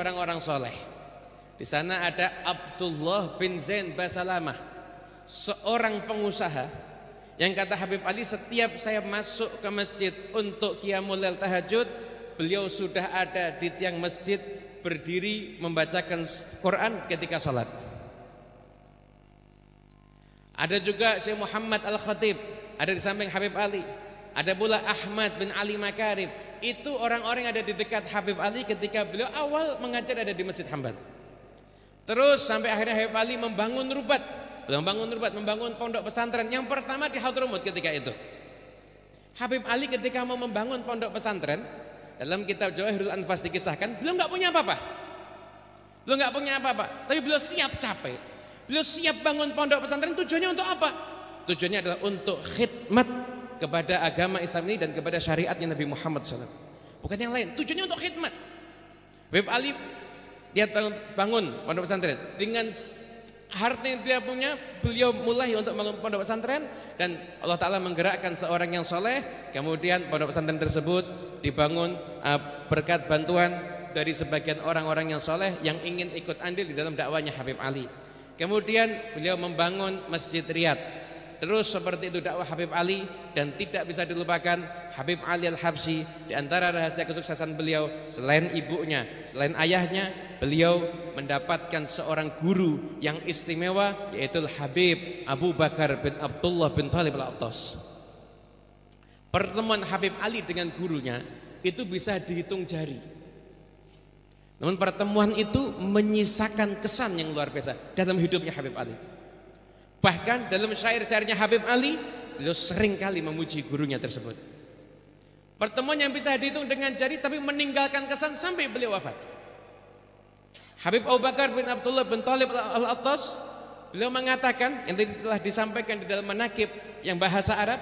orang-orang soleh. Di sana ada Abdullah bin Zain Basalamah, seorang pengusaha yang kata Habib Ali setiap saya masuk ke masjid untuk Qiyamul Tahajud, beliau sudah ada di tiang masjid berdiri membacakan Quran ketika sholat. Ada juga Syekh Muhammad Al-Khatib, ada di samping Habib Ali. Ada pula Ahmad bin Ali Makarim Itu orang-orang yang ada di dekat Habib Ali ketika beliau awal mengajar ada di Masjid Hambal. Terus sampai akhirnya Habib Ali membangun rubat. membangun rubat, membangun pondok pesantren. Yang pertama di Hadramut ketika itu. Habib Ali ketika mau membangun pondok pesantren, dalam kitab Jawahirul Anfas dikisahkan, beliau nggak punya apa-apa. Beliau nggak punya apa-apa, tapi beliau siap capek. Beliau siap bangun pondok pesantren tujuannya untuk apa? Tujuannya adalah untuk khidmat kepada agama Islam ini dan kepada syariatnya Nabi Muhammad SAW. Bukan yang lain. Tujuannya untuk khidmat. Web Alif dia bangun pondok pesantren dengan harta yang dia punya beliau mulai untuk pondok pesantren dan Allah Ta'ala menggerakkan seorang yang soleh kemudian pondok pesantren tersebut dibangun eh, berkat bantuan dari sebagian orang-orang yang soleh yang ingin ikut andil di dalam dakwanya Habib Ali kemudian beliau membangun Masjid Riyadh Terus seperti itu dakwah Habib Ali dan tidak bisa dilupakan Habib Ali al Habsi di antara rahasia kesuksesan beliau selain ibunya, selain ayahnya, beliau mendapatkan seorang guru yang istimewa yaitu Habib Abu Bakar bin Abdullah bin Thalib Al-Attas. Pertemuan Habib Ali dengan gurunya itu bisa dihitung jari. Namun pertemuan itu menyisakan kesan yang luar biasa dalam hidupnya Habib Ali. Bahkan dalam syair-syairnya Habib Ali, beliau sering kali memuji gurunya tersebut. Pertemuan yang bisa dihitung dengan jari tapi meninggalkan kesan sampai beliau wafat. Habib Abu Bakar bin Abdullah bin Talib Al-Attas beliau mengatakan yang tadi telah disampaikan di dalam manakib yang bahasa Arab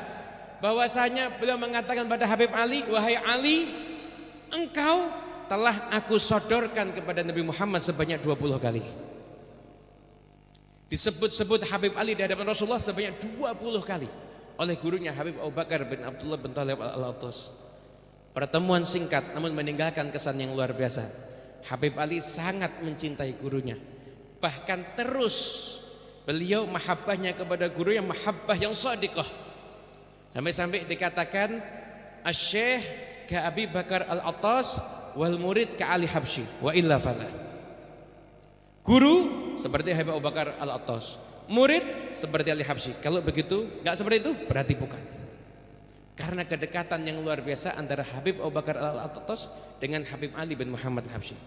bahwasanya beliau mengatakan pada Habib Ali wahai Ali engkau telah aku sodorkan kepada Nabi Muhammad sebanyak 20 kali. Disebut-sebut Habib Ali di hadapan Rasulullah sebanyak 20 kali oleh gurunya Habib Abu Bakar bin Abdullah bin Talib Al-Atas. Pertemuan singkat namun meninggalkan kesan yang luar biasa. Habib Ali sangat mencintai gurunya. Bahkan terus beliau mahabbahnya kepada guru yang mahabbah yang sadiqah. Sampai-sampai dikatakan Asy-Syeikh ke Abi Bakar al attas wal murid ke Ali Habsyi wa illa fala. Guru seperti Habib Abu Bakar al atos Murid seperti Ali Habsyi. Kalau begitu, nggak seperti itu, berarti bukan. Karena kedekatan yang luar biasa antara Habib Abu Bakar al atos dengan Habib Ali bin Muhammad habsyi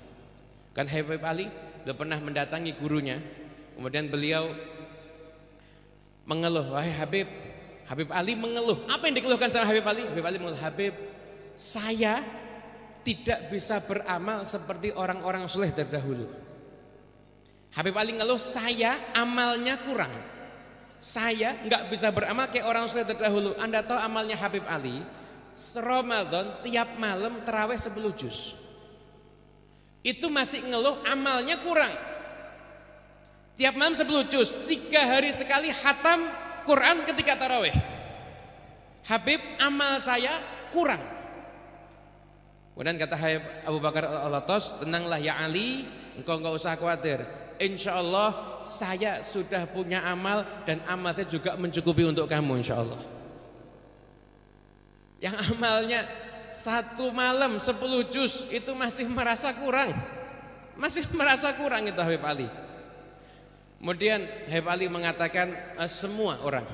Kan Habib Ali sudah pernah mendatangi gurunya, kemudian beliau mengeluh, "Wahai Habib, Habib Ali mengeluh. Apa yang dikeluhkan sama Habib Ali? Habib Ali mengeluh, "Habib, saya tidak bisa beramal seperti orang-orang soleh terdahulu." Habib Ali ngeluh saya amalnya kurang. Saya nggak bisa beramal kayak orang sudah terdahulu. Anda tahu amalnya Habib Ali? Ramadan tiap malam terawih 10 juz. Itu masih ngeluh amalnya kurang. Tiap malam 10 juz, tiga hari sekali hatam Quran ketika tarawih Habib amal saya kurang. Kemudian kata Habib Abu Bakar al-Alatas, tenanglah ya Ali, engkau nggak usah khawatir Insya Allah saya sudah punya amal dan amal saya juga mencukupi untuk kamu insya Allah. Yang amalnya satu malam sepuluh juz itu masih merasa kurang. Masih merasa kurang itu Habib Ali. Kemudian Habib Ali mengatakan eh, semua orang.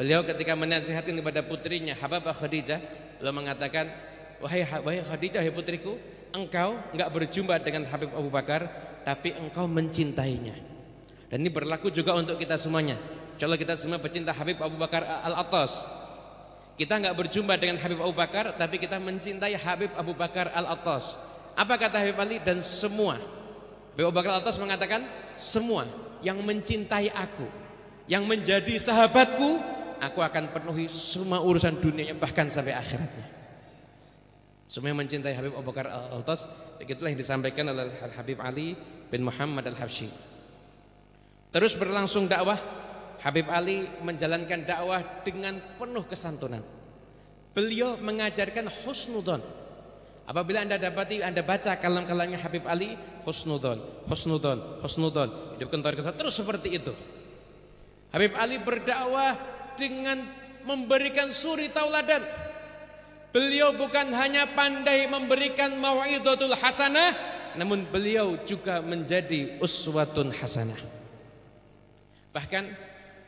Beliau ketika menasihatkan kepada putrinya Hababah Khadijah, beliau mengatakan, "Wahai wahai Khadijah, wahai putriku, engkau enggak berjumpa dengan Habib Abu Bakar, tapi engkau mencintainya. Dan ini berlaku juga untuk kita semuanya. Insya kita semua pecinta Habib Abu Bakar Al-Attas. Kita enggak berjumpa dengan Habib Abu Bakar, tapi kita mencintai Habib Abu Bakar Al-Attas. Apa kata Habib Ali? Dan semua. Habib Abu Bakar Al-Attas mengatakan, semua yang mencintai aku, yang menjadi sahabatku, aku akan penuhi semua urusan dunianya bahkan sampai akhiratnya. Semua mencintai Habib Abu Bakar Al-Tas, begitulah yang disampaikan oleh Habib Ali bin Muhammad Al-Habsyi. Terus berlangsung dakwah, Habib Ali menjalankan dakwah dengan penuh kesantunan. Beliau mengajarkan husnudon. Apabila Anda dapati Anda baca kalam-kalamnya Habib Ali, husnudon, husnudon, husnudon, hidup kentor kentor terus seperti itu. Habib Ali berdakwah dengan memberikan suri tauladan Beliau bukan hanya pandai memberikan mau'izatul hasanah, namun beliau juga menjadi uswatun hasanah. Bahkan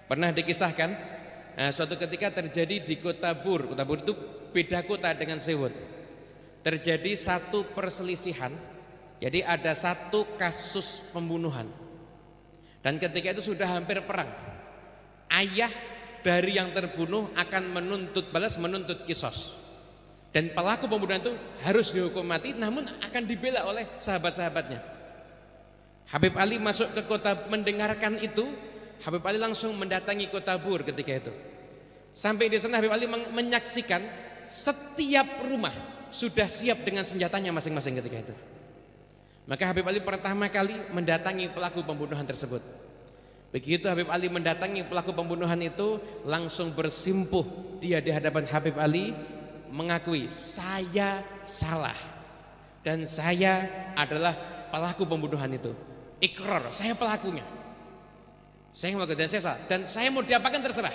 pernah dikisahkan nah, suatu ketika terjadi di kota Bur. Kota Bur itu beda kota dengan Sewot. Terjadi satu perselisihan. Jadi ada satu kasus pembunuhan. Dan ketika itu sudah hampir perang. Ayah dari yang terbunuh akan menuntut balas menuntut kisos dan pelaku pembunuhan itu harus dihukum mati namun akan dibela oleh sahabat-sahabatnya Habib Ali masuk ke kota mendengarkan itu Habib Ali langsung mendatangi kota Bur ketika itu sampai di sana Habib Ali menyaksikan setiap rumah sudah siap dengan senjatanya masing-masing ketika itu maka Habib Ali pertama kali mendatangi pelaku pembunuhan tersebut Begitu Habib Ali mendatangi pelaku pembunuhan itu langsung bersimpuh dia di hadapan Habib Ali mengakui saya salah dan saya adalah pelaku pembunuhan itu. Ikrar, saya pelakunya. Saya melakukan dan saya salah dan saya mau diapakan terserah.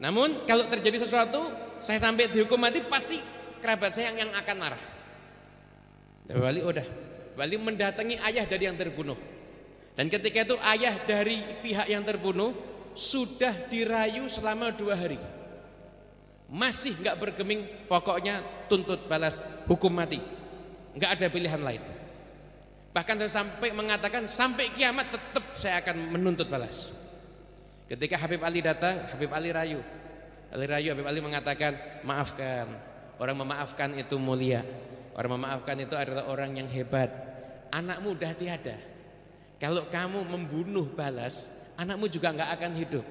Namun kalau terjadi sesuatu saya sampai dihukum mati pasti kerabat saya yang, akan marah. Dan wali udah, oh wali mendatangi ayah dari yang terbunuh. Dan ketika itu ayah dari pihak yang terbunuh sudah dirayu selama dua hari masih nggak bergeming pokoknya tuntut balas hukum mati nggak ada pilihan lain bahkan saya sampai mengatakan sampai kiamat tetap saya akan menuntut balas ketika Habib Ali datang Habib Ali rayu Ali rayu Habib Ali mengatakan maafkan orang memaafkan itu mulia orang memaafkan itu adalah orang yang hebat anakmu muda tiada kalau kamu membunuh balas anakmu juga nggak akan hidup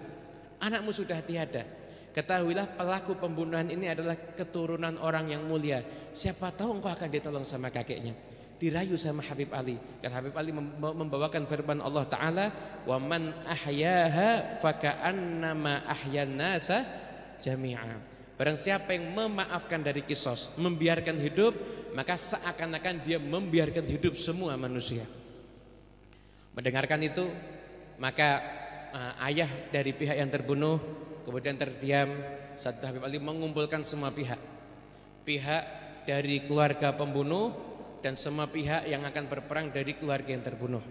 anakmu sudah tiada Ketahuilah pelaku pembunuhan ini adalah keturunan orang yang mulia. Siapa tahu engkau akan ditolong sama kakeknya. Dirayu sama Habib Ali dan Habib Ali membawakan firman Allah Taala, "Wa man ahyaha faka'annama ahyan nasa jami'a." Barang siapa yang memaafkan dari kisos, membiarkan hidup, maka seakan-akan dia membiarkan hidup semua manusia. Mendengarkan itu, maka uh, ayah dari pihak yang terbunuh kemudian terdiam saat Habib Ali mengumpulkan semua pihak pihak dari keluarga pembunuh dan semua pihak yang akan berperang dari keluarga yang terbunuh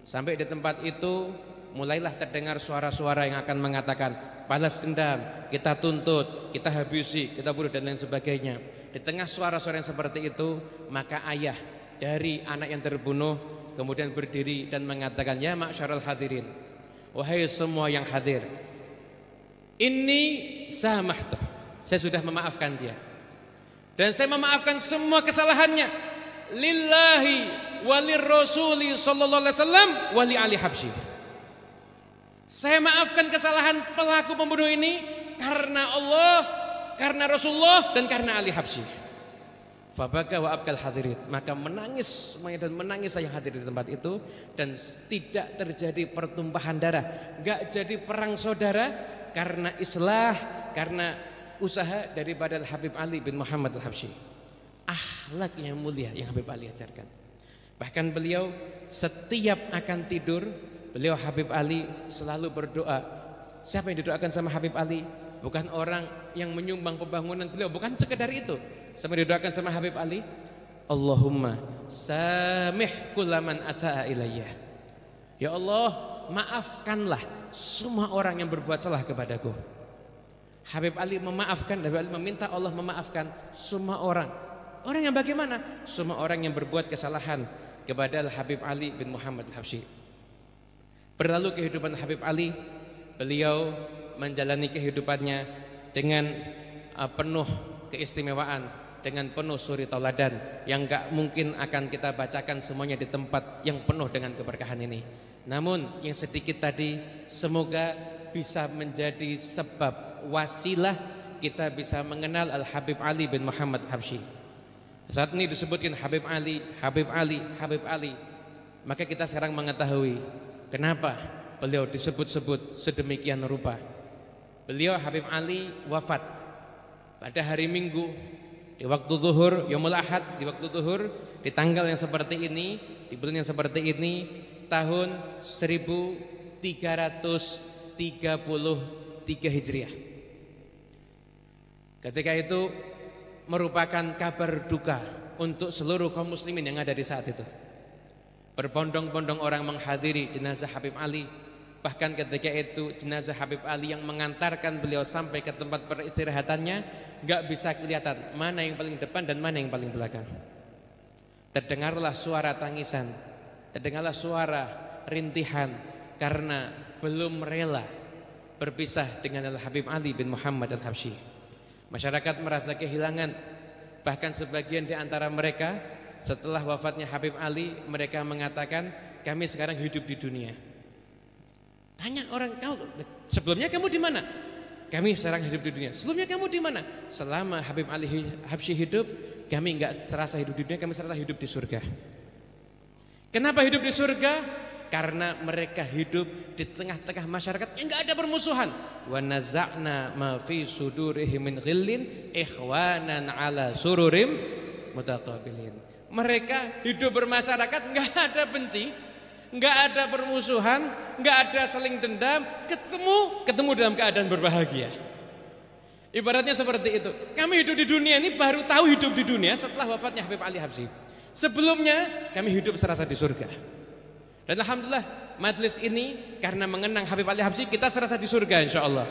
sampai di tempat itu mulailah terdengar suara-suara yang akan mengatakan balas dendam, kita tuntut, kita habisi, kita bunuh dan lain sebagainya. Di tengah suara-suara yang seperti itu, maka ayah dari anak yang terbunuh kemudian berdiri dan mengatakan, "Ya ma'syaral hadirin, wahai semua yang hadir, ini samahtuh. Saya sudah memaafkan dia. Dan saya memaafkan semua kesalahannya. Lillahi walir rasuli sallallahu alaihi wasallam wali ali habsyi. Saya maafkan kesalahan pelaku pembunuh ini karena Allah, karena Rasulullah dan karena Ali Habsyi. Fabaka wa abkal hadirin. Maka menangis dan menangis saya hadir di tempat itu dan tidak terjadi pertumpahan darah, nggak jadi perang saudara, karena islah, karena usaha daripada Habib Ali bin Muhammad Al-Habsyi. Akhlak yang mulia yang Habib Ali ajarkan. Bahkan beliau setiap akan tidur, beliau Habib Ali selalu berdoa. Siapa yang didoakan sama Habib Ali? Bukan orang yang menyumbang pembangunan beliau, bukan sekedar itu. Sama didoakan sama Habib Ali, Allahumma samih kulaman asa'a ilayya. Ya Allah, maafkanlah semua orang yang berbuat salah kepadaku. Habib Ali memaafkan, Habib Ali meminta Allah memaafkan semua orang. Orang yang bagaimana? Semua orang yang berbuat kesalahan kepada Habib Ali bin Muhammad Al-Habsyi. Berlalu kehidupan Habib Ali, beliau menjalani kehidupannya dengan uh, penuh keistimewaan, dengan penuh suri tauladan yang gak mungkin akan kita bacakan semuanya di tempat yang penuh dengan keberkahan ini. Namun yang sedikit tadi semoga bisa menjadi sebab wasilah kita bisa mengenal Al-Habib Ali bin Muhammad Habsyi. Saat ini disebutkan Habib Ali, Habib Ali, Habib Ali. Maka kita sekarang mengetahui kenapa beliau disebut-sebut sedemikian rupa. Beliau Habib Ali wafat pada hari Minggu di waktu zuhur, Yomul ahad di waktu zuhur di tanggal yang seperti ini, di bulan yang seperti ini tahun 1333 Hijriah. Ketika itu merupakan kabar duka untuk seluruh kaum muslimin yang ada di saat itu. Berbondong-bondong orang menghadiri jenazah Habib Ali. Bahkan ketika itu jenazah Habib Ali yang mengantarkan beliau sampai ke tempat peristirahatannya nggak bisa kelihatan mana yang paling depan dan mana yang paling belakang. Terdengarlah suara tangisan terdengarlah suara rintihan karena belum rela berpisah dengan Al-Habib Ali bin Muhammad Al-Habsyi. Masyarakat merasa kehilangan, bahkan sebagian di antara mereka setelah wafatnya Habib Ali mereka mengatakan kami sekarang hidup di dunia. Tanya orang kau sebelumnya kamu di mana? Kami sekarang hidup di dunia. Sebelumnya kamu di mana? Selama Habib Ali Habsyi hidup, kami enggak serasa hidup di dunia, kami serasa hidup di surga. Kenapa hidup di surga? Karena mereka hidup di tengah-tengah masyarakat yang enggak ada permusuhan. Wa naza'na ma fi sudurihim min ghillin ikhwanan ala sururim mutaqabilin. Mereka hidup bermasyarakat enggak ada benci, enggak ada permusuhan, enggak ada saling dendam, ketemu, ketemu dalam keadaan berbahagia. Ibaratnya seperti itu. Kami hidup di dunia ini baru tahu hidup di dunia setelah wafatnya Habib Ali Habsyi. Sebelumnya kami hidup serasa di surga. Dan Alhamdulillah majelis ini karena mengenang Habib Ali Habsyi kita serasa di surga insya Allah.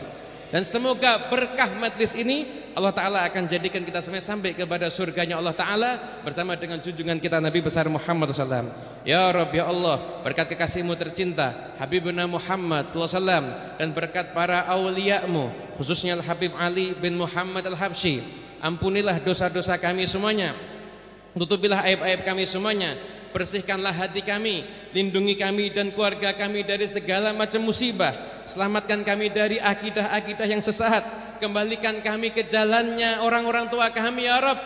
Dan semoga berkah majelis ini Allah Ta'ala akan jadikan kita semua sampai kepada surganya Allah Ta'ala bersama dengan junjungan kita Nabi besar Muhammad SAW. Ya Rabbi ya Allah, berkat kekasihmu tercinta Habibuna Muhammad SAW dan berkat para awliya'mu khususnya habib Ali bin Muhammad Al-Habsyi. Ampunilah dosa-dosa kami semuanya Tutupilah aib-aib kami semuanya Bersihkanlah hati kami Lindungi kami dan keluarga kami dari segala macam musibah Selamatkan kami dari akidah-akidah yang sesat Kembalikan kami ke jalannya orang-orang tua kami ya Rob,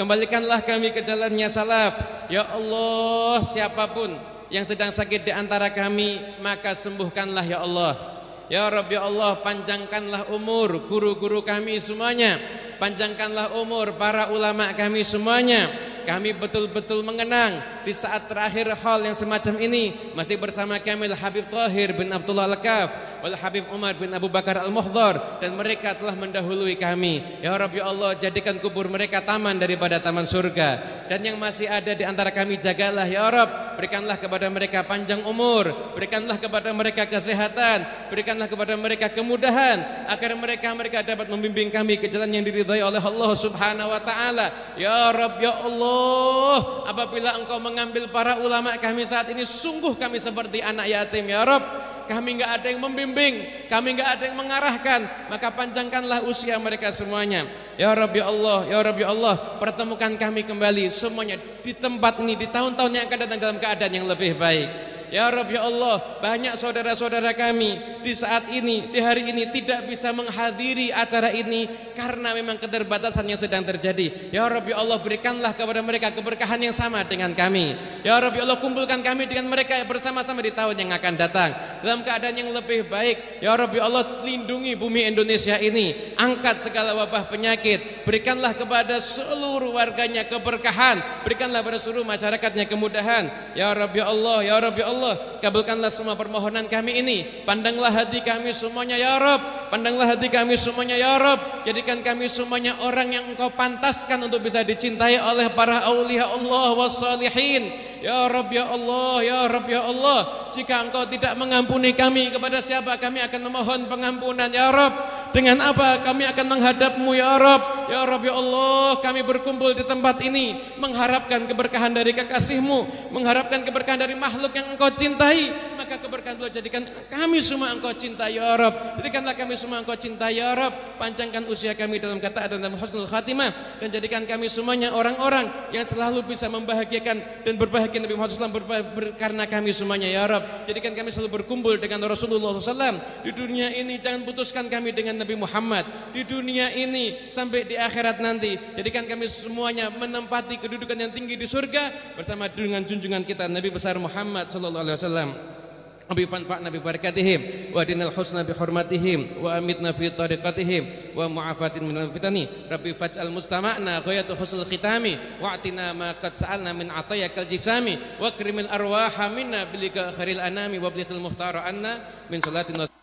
Kembalikanlah kami ke jalannya salaf Ya Allah siapapun yang sedang sakit di antara kami Maka sembuhkanlah ya Allah Ya Rob ya Allah panjangkanlah umur guru-guru kami semuanya Panjangkanlah umur para ulama kami semuanya kami betul-betul mengenang di saat terakhir hal yang semacam ini masih bersama kami Habib Tohir bin Abdullah Lekaf wal Habib Umar bin Abu Bakar Al-Muhdhar dan mereka telah mendahului kami. Ya Rabbi ya Allah, jadikan kubur mereka taman daripada taman surga. Dan yang masih ada di antara kami jagalah ya Rabb, berikanlah kepada mereka panjang umur, berikanlah kepada mereka kesehatan, berikanlah kepada mereka kemudahan agar mereka mereka dapat membimbing kami ke jalan yang diridhai oleh Allah Subhanahu wa taala. Ya Rabb ya Allah, apabila Engkau mengambil para ulama kami saat ini sungguh kami seperti anak yatim ya Rabb kami nggak ada yang membimbing, kami nggak ada yang mengarahkan, maka panjangkanlah usia mereka semuanya. Ya Rabbi Allah, ya Rabbi Allah, pertemukan kami kembali semuanya di tempat ini, di tahun-tahun yang akan datang dalam keadaan yang lebih baik. Ya Rob ya Allah, banyak saudara-saudara kami di saat ini, di hari ini tidak bisa menghadiri acara ini karena memang keterbatasan yang sedang terjadi. Ya Rob ya Allah, berikanlah kepada mereka keberkahan yang sama dengan kami. Ya Rob ya Allah, kumpulkan kami dengan mereka bersama-sama di tahun yang akan datang dalam keadaan yang lebih baik. Ya Rob ya Allah, lindungi bumi Indonesia ini, angkat segala wabah penyakit, berikanlah kepada seluruh warganya keberkahan, berikanlah kepada seluruh masyarakatnya kemudahan. Ya Rob ya Allah, ya ya Allah Allah kabulkanlah semua permohonan kami ini pandanglah hati kami semuanya ya Rob pandanglah hati kami semuanya ya Rob jadikan kami semuanya orang yang engkau pantaskan untuk bisa dicintai oleh para aulia Allah wassalihin Ya Rob ya Allah, ya Rob ya Allah. Jika engkau tidak mengampuni kami kepada siapa kami akan memohon pengampunan ya Rob. Dengan apa kami akan menghadapmu ya Rob Ya Rob ya Allah kami berkumpul di tempat ini Mengharapkan keberkahan dari kekasihmu Mengharapkan keberkahan dari makhluk yang engkau cintai maka keberkahan Tuhan jadikan kami semua engkau cinta ya Rob. Jadikanlah kami semua engkau cinta ya Rob. Panjangkan usia kami dalam kata dan dalam husnul khatimah. Dan jadikan kami semuanya orang-orang yang selalu bisa membahagiakan dan berbahagia Nabi Muhammad SAW ber, karena kami semuanya ya Rob. Jadikan kami selalu berkumpul dengan Rasulullah SAW. Di dunia ini jangan putuskan kami dengan Nabi Muhammad. Di dunia ini sampai di akhirat nanti. Jadikan kami semuanya menempati kedudukan yang tinggi di surga bersama dengan junjungan kita Nabi besar Muhammad sallallahu alaihi wasallam. ربي فانفعنا ببركاتهم وادنا الحسنى بحرمتهم وامتنا في طريقتهم ومعافاة من الفتن ربي فاجعل مجتمعنا غاية حسن الختام واعطنا ما قد سألنا من عطاياك الجسام واكرم الأرواح منا بلقاء خير الأنام وابلغ المختار عنا من صلاة